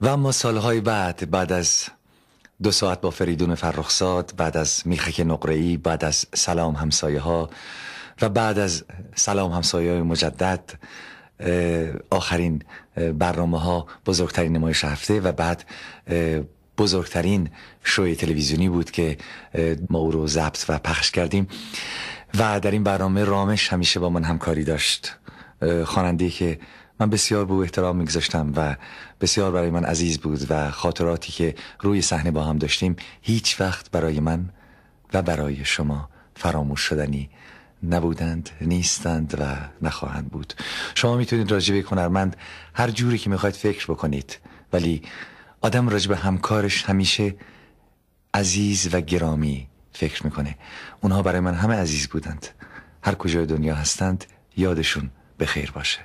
و اما سالهای بعد بعد از دو ساعت با فریدون فرخساد بعد از میخک نقره‌ای بعد از سلام همسایه ها و بعد از سلام همسایه های مجدد آخرین برنامه ها بزرگترین نمایش هفته و بعد بزرگترین شوی تلویزیونی بود که ما او رو ضبط و پخش کردیم و در این برنامه رامش همیشه با من همکاری داشت خواننده که من بسیار به او احترام میگذاشتم و بسیار برای من عزیز بود و خاطراتی که روی صحنه با هم داشتیم هیچ وقت برای من و برای شما فراموش شدنی نبودند نیستند و نخواهند بود شما میتونید راجع به هنرمند هر جوری که میخواید فکر بکنید ولی آدم راجع به همکارش همیشه عزیز و گرامی فکر میکنه اونها برای من همه عزیز بودند هر کجای دنیا هستند یادشون به خیر باشه